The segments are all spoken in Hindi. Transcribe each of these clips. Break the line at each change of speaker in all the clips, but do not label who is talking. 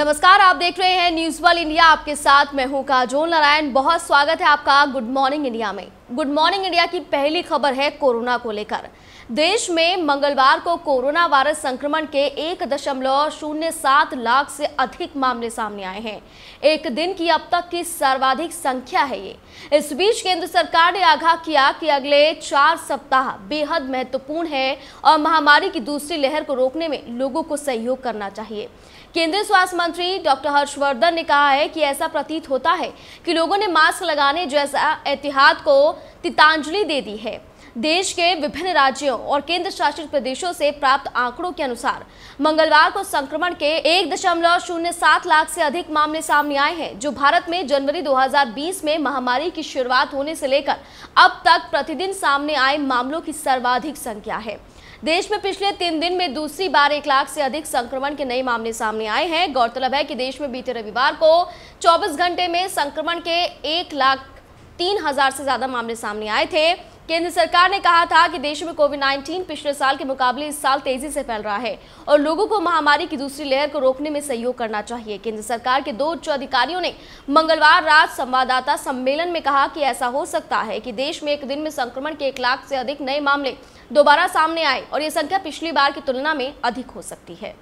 नमस्कार आप देख रहे हैं न्यूज वर्ल्ड इंडिया आपके साथ मैं हूं काजोल नारायण बहुत स्वागत है आपका गुड मॉर्निंग इंडिया में गुड मॉर्निंग इंडिया की पहली खबर है कोरोना को लेकर देश में मंगलवार को कोरोना वायरस संक्रमण के एक दशमलव शून्य सात लाख से अधिक मामले सामने आए हैं एक दिन की अब तक की सर्वाधिक संख्या है ये इस बीच केंद्र सरकार ने आगाह किया कि अगले चार सप्ताह बेहद महत्वपूर्ण है और महामारी की दूसरी लहर को रोकने में लोगों को सहयोग करना चाहिए केंद्रीय स्वास्थ्य मंत्री डॉक्टर हर्षवर्धन ने कहा है कि ऐसा प्रतीत होता है कि लोगों ने मास्क लगाने जैसा एहतियात को तितांजलि दे दी है देश के विभिन्न राज्यों और केंद्र शासित प्रदेशों से प्राप्त आंकड़ों के अनुसार मंगलवार को संक्रमण के एक दशमलव शून्य सात लाख से अधिक मामले सामने आए हैं जो भारत में जनवरी 2020 में महामारी की शुरुआत होने से लेकर अब तक प्रतिदिन सामने आए मामलों की सर्वाधिक संख्या है देश में पिछले तीन दिन में दूसरी बार एक लाख से अधिक संक्रमण के नए मामले सामने आए हैं गौरतलब है कि देश में बीते रविवार को 24 घंटे में संक्रमण के एक लाख तीन हजार से ज्यादा मामले सामने आए थे केंद्र सरकार ने कहा था कि देश में कोविड 19 पिछले साल के मुकाबले इस साल तेजी से फैल रहा है और लोगों को महामारी की दूसरी लहर को रोकने में सहयोग करना चाहिए केंद्र सरकार के दो उच्च अधिकारियों ने मंगलवार रात संवाददाता सम्मेलन में कहा कि ऐसा हो सकता है कि देश में एक दिन में संक्रमण के एक लाख से अधिक नए मामले दोबारा सामने आए और ये संख्या पिछली बार की तुलना में अधिक हो सकती है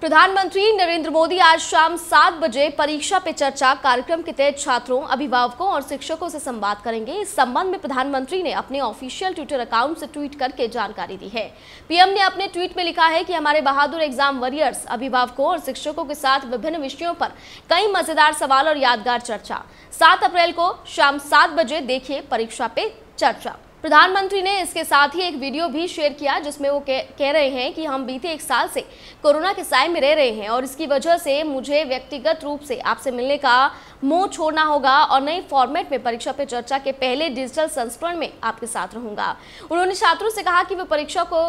प्रधानमंत्री नरेंद्र मोदी आज शाम सात बजे परीक्षा पे चर्चा कार्यक्रम के तहत छात्रों अभिभावकों और शिक्षकों से संवाद करेंगे इस संबंध में प्रधानमंत्री ने अपने ऑफिशियल ट्विटर अकाउंट से ट्वीट करके जानकारी दी है पीएम ने अपने ट्वीट में लिखा है कि हमारे बहादुर एग्जाम वॉरियर्स अभिभावकों और शिक्षकों के साथ विभिन्न विषयों पर कई मजेदार सवाल और यादगार चर्चा सात अप्रैल को शाम सात बजे देखिए परीक्षा पे चर्चा प्रधानमंत्री ने इसके साथ ही एक वीडियो भी शेयर किया जिसमें वो कह, कह रहे हैं कि हम बीते एक साल से कोरोना के साय में रह रहे हैं और इसकी वजह से मुझे व्यक्तिगत रूप से आपसे मिलने का मोह छोड़ना होगा और नए फॉर्मेट में परीक्षा पे चर्चा के पहले डिजिटल संस्करण में आपके साथ रहूंगा उन्होंने छात्रों से कहा कि वे परीक्षा को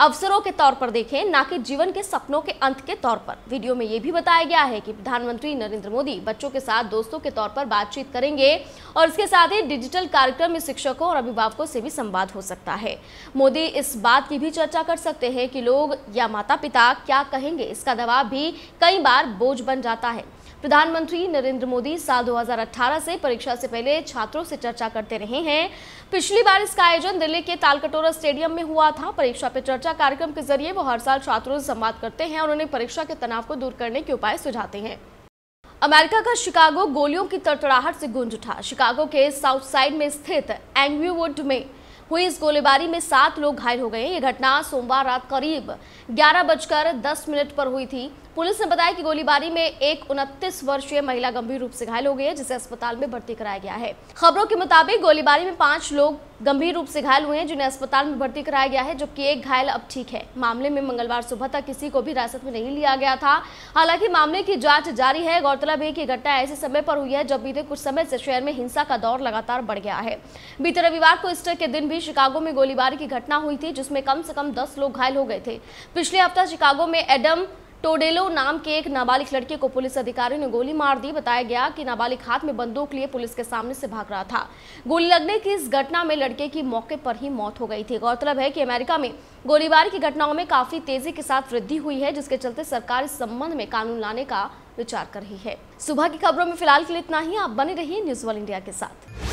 अवसरों के तौर पर देखें ना कि जीवन के सपनों के अंत के तौर पर वीडियो में ये भी बताया गया है कि प्रधानमंत्री नरेंद्र मोदी बच्चों के साथ दोस्तों के तौर पर बातचीत करेंगे और इसके साथ ही डिजिटल कार्यक्रम में शिक्षकों और अभिभावकों से भी संवाद हो सकता है मोदी इस बात की भी चर्चा कर सकते हैं कि लोग या माता पिता क्या कहेंगे इसका दबाव भी कई बार बोझ बन जाता है प्रधानमंत्री नरेंद्र मोदी साल 2018 से परीक्षा से पहले छात्रों से चर्चा करते रहे हैं पिछली बार इसका आयोजन दिल्ली के तालकटोरा स्टेडियम में हुआ था परीक्षा पे चर्चा कार्यक्रम के जरिए वो हर साल छात्रों से संवाद करते हैं और उन्हें परीक्षा के तनाव को दूर करने के उपाय सुझाते हैं अमेरिका का शिकागो गोलियों की तड़तड़ाहट से गूंज उठा शिकागो के साउथ साइड में स्थित एंग्यूवुड में हुई इस गोलीबारी में सात लोग घायल हो गए ये घटना सोमवार रात करीब ग्यारह बजकर दस मिनट पर हुई थी पुलिस ने बताया कि गोलीबारी में एक उनतीस वर्षीय महिला गंभीर रूप से घायल हो गई है जिसे अस्पताल में भर्ती कराया गया है खबरों के मुताबिक गोलीबारी में पांच लोग गंभीर रूप से घायल हुए हैं जिन्हें अस्पताल में भर्ती कराया गया है जबकि एक घायल अब ठीक है मामले में मंगलवार सुबह तक किसी को भी हिरासत में नहीं लिया गया था हालांकि मामले की जांच जारी है गौरतलब है कि घटना ऐसे समय पर हुई है जब बीते कुछ समय से शहर में हिंसा का दौर लगातार बढ़ गया है बीते रविवार को ईस्टर के दिन भी शिकागो में गोलीबारी की घटना हुई थी जिसमें कम से कम दस लोग घायल हो गए थे पिछले हफ्ता शिकागो में एडम टोडेलो नाम के एक नाबालिग लड़के को पुलिस अधिकारी ने गोली मार दी बताया गया कि नाबालिग हाथ में बंदूक लिए पुलिस के सामने से भाग रहा था गोली लगने की इस घटना में लड़के की मौके पर ही मौत हो गई थी गौरतलब है कि अमेरिका में गोलीबारी की घटनाओं में काफी तेजी के साथ वृद्धि हुई है जिसके चलते सरकार इस संबंध में कानून लाने का विचार कर रही है सुबह की खबरों में फिलहाल के लिए इतना ही आप बने रहिए न्यूज वन इंडिया के साथ